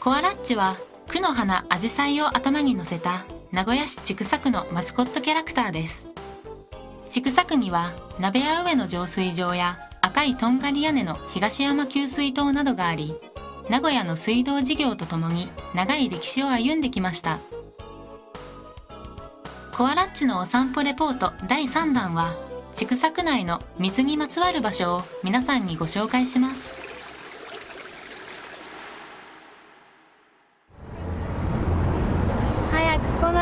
コアラッチは区の花アジサイを頭に乗せた名古屋市千種区のマスコットキャラクターです千種区には鍋屋上の浄水場や赤いとんがり屋根の東山給水塔などがあり名古屋の水道事業とともに長い歴史を歩んできましたコアラッチのお散歩レポート第3弾は千種区内の水にまつわる場所を皆さんにご紹介します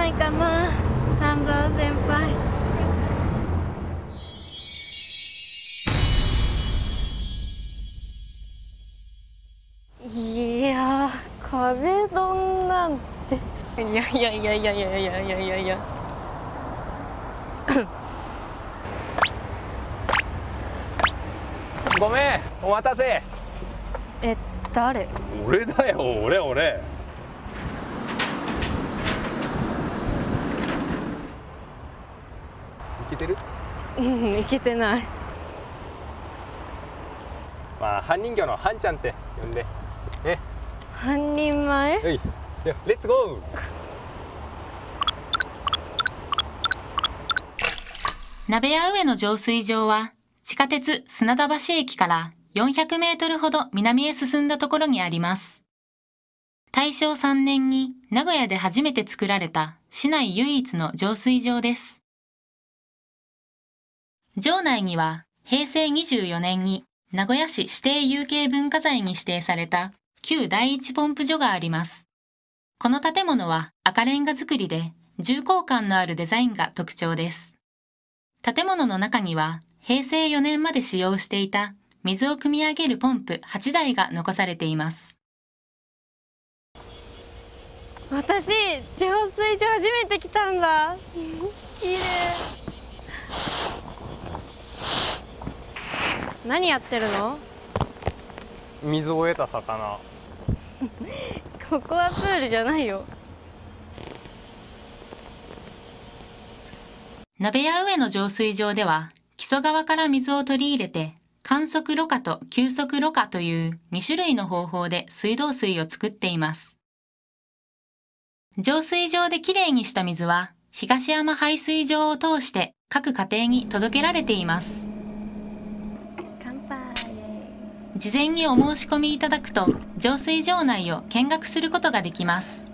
ないかな半沢先輩いや壁ドンなんていやいやいやいやいやいやいやいやいやごめんお待たせえ誰俺だよ俺俺けてるうんいけてないまあ半人魚のンちゃんって呼んでね半人前レッツゴー鍋屋上の浄水場は地下鉄砂田橋駅から400メートルほど南へ進んだところにあります。大正3年に名古屋で初めて作られた市内唯一の浄水場です。城内には平成24年に名古屋市指定有形文化財に指定された旧第一ポンプ所があります。この建物は赤レンガ造りで重厚感のあるデザインが特徴です。建物の中には平成4年まで使用していた水を汲み上げるポンプ8台が残されています。私、浄水所初めて来たんだ。何やってるの水を得た魚ここはプールじゃないよ鍋屋上の浄水場では木曽川から水を取り入れて観測ろ過と急速ろ過という2種類の方法で水道水を作っています浄水場できれいにした水は東山排水場を通して各家庭に届けられています事前にお申し込みいただくと浄水場内を見学することができます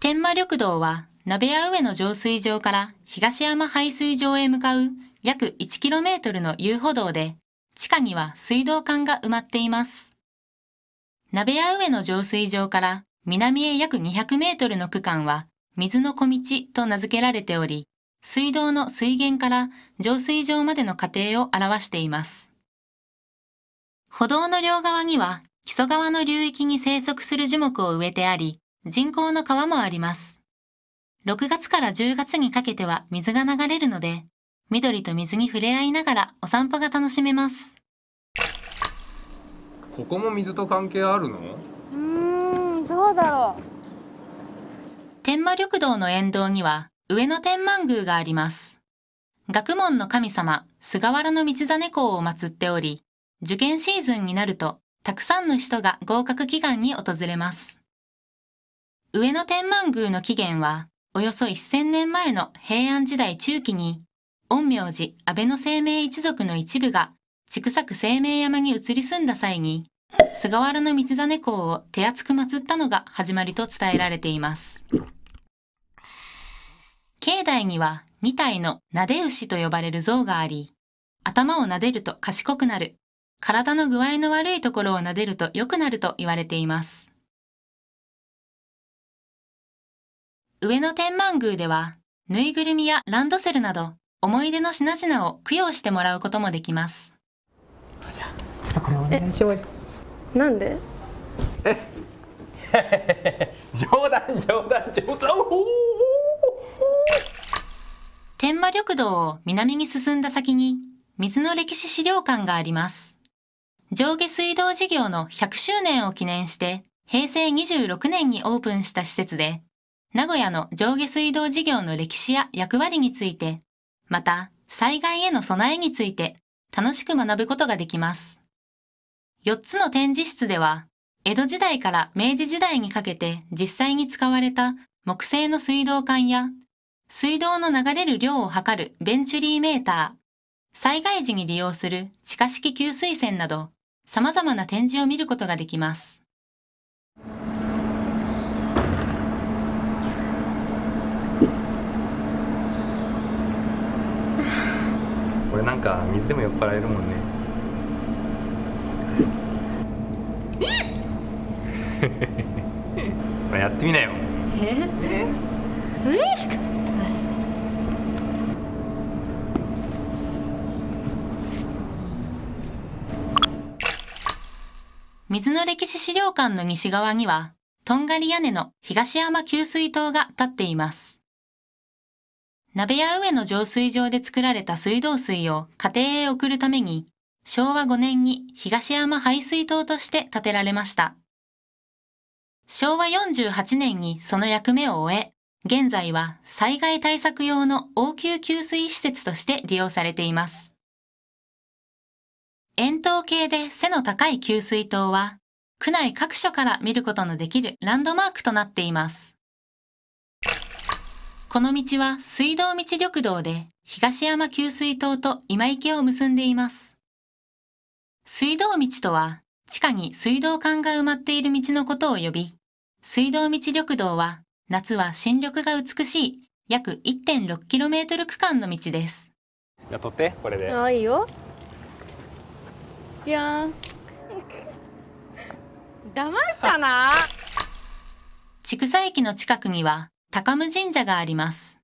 天満緑道は鍋屋上の浄水場から東山排水場へ向かう約 1km の遊歩道で地下には水道管が埋まっています鍋屋上の浄水場から南へ約 200m の区間は水の小道と名付けられており水道の水源から浄水場までの過程を表しています。歩道の両側には木曽川の流域に生息する樹木を植えてあり、人工の川もあります。6月から10月にかけては水が流れるので、緑と水に触れ合いながらお散歩が楽しめます。ここも水と関係あるのうん、どうだろう。天満緑道の沿道には上野天満宮があります。学問の神様、菅原道真公を祀っており、受験シーズンになると、たくさんの人が合格祈願に訪れます。上野天満宮の起源は、およそ1000年前の平安時代中期に、恩明寺安倍の生命一族の一部が、畜作生命山に移り住んだ際に、菅原道真公を手厚く祀ったのが始まりと伝えられています。境内には2体の撫で牛と呼ばれる像があり、頭を撫でると賢くなる、体の具合の悪いところを撫でると良くなると言われています。上野天満宮では、ぬいぐるみやランドセルなど、思い出の品々を供養してもらうこともできます。ちょっとこれお願いします。なんで 冗談冗談冗談おお天満緑道を南に進んだ先に水の歴史資料館があります。上下水道事業の100周年を記念して平成26年にオープンした施設で、名古屋の上下水道事業の歴史や役割について、また災害への備えについて楽しく学ぶことができます。4つの展示室では、江戸時代から明治時代にかけて実際に使われた木製の水道管や水道の流れる量を測るベンチュリーメーター、災害時に利用する地下式給水栓など、様々な展示を見ることができます。これなんか水でも酔っ払えるもんね。やってみなよ。え？え？水の歴史資料館の西側には、とんがり屋根の東山給水塔が建っています。鍋屋上の浄水場で作られた水道水を家庭へ送るために、昭和5年に東山排水塔として建てられました。昭和48年にその役目を終え、現在は災害対策用の応急給水施設として利用されています。円筒形で背の高い給水塔は、区内各所から見ることのできるランドマークとなっています。この道は水道道緑道で、東山給水塔と今池を結んでいます。水道道とは、地下に水道管が埋まっている道のことを呼び、水道道緑道は、夏は新緑が美しい約 1.6km 区間の道です。やって、これで。あ、いいよ。騙したな千草駅の近くには高無神社があります。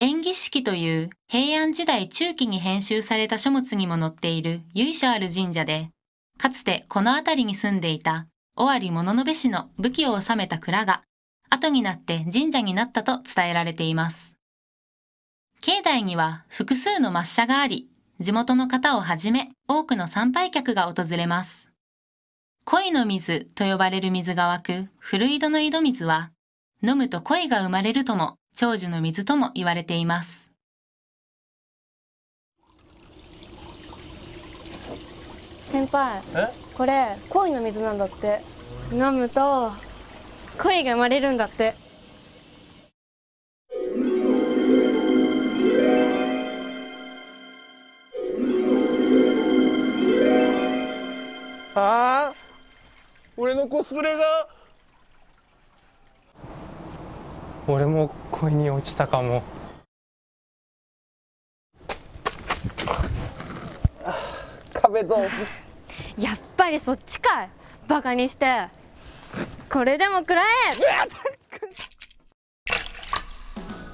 縁起式という平安時代中期に編集された書物にも載っている由緒ある神社で、かつてこの辺りに住んでいた尾張物部氏の武器を治めた蔵が、後になって神社になったと伝えられています。境内には複数の抹茶があり、地元の方をはじめ多くの参拝客が訪れます。恋の水と呼ばれる水が湧く古井戸の井戸水は、飲むと恋が生まれるとも長寿の水とも言われています。先輩これ恋の水なんだって飲むと恋が生まれるんだってコスプレが俺も恋に落ちたかも壁ドンやっぱりそっちかいバカにしてこれでも食らえ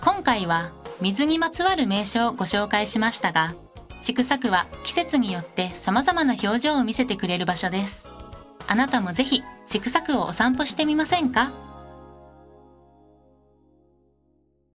今回は水にまつわる名所をご紹介しましたが千種区は季節によって様々な表情を見せてくれる場所ですあなたもぜひちくさくをお散歩してみませんか